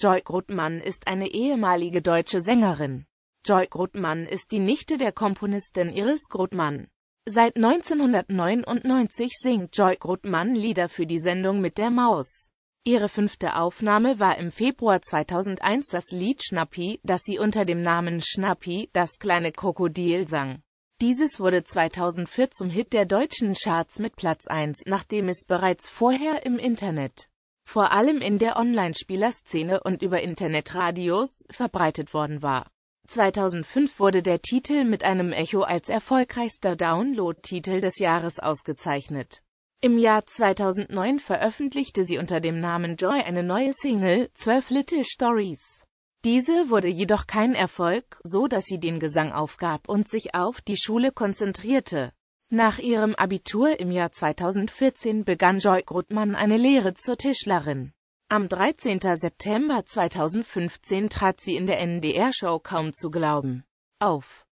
Joy Grothmann ist eine ehemalige deutsche Sängerin. Joy Grothmann ist die Nichte der Komponistin Iris Grothmann. Seit 1999 singt Joy Grothmann Lieder für die Sendung mit der Maus. Ihre fünfte Aufnahme war im Februar 2001 das Lied Schnappi, das sie unter dem Namen Schnappi, das kleine Krokodil sang. Dieses wurde 2004 zum Hit der deutschen Charts mit Platz 1, nachdem es bereits vorher im Internet vor allem in der Online-Spielerszene und über Internetradios, verbreitet worden war. 2005 wurde der Titel mit einem Echo als erfolgreichster Download-Titel des Jahres ausgezeichnet. Im Jahr 2009 veröffentlichte sie unter dem Namen Joy eine neue Single, 12 Little Stories. Diese wurde jedoch kein Erfolg, so dass sie den Gesang aufgab und sich auf die Schule konzentrierte. Nach ihrem Abitur im Jahr 2014 begann Joy Grutmann eine Lehre zur Tischlerin. Am 13. September 2015 trat sie in der NDR-Show Kaum zu glauben auf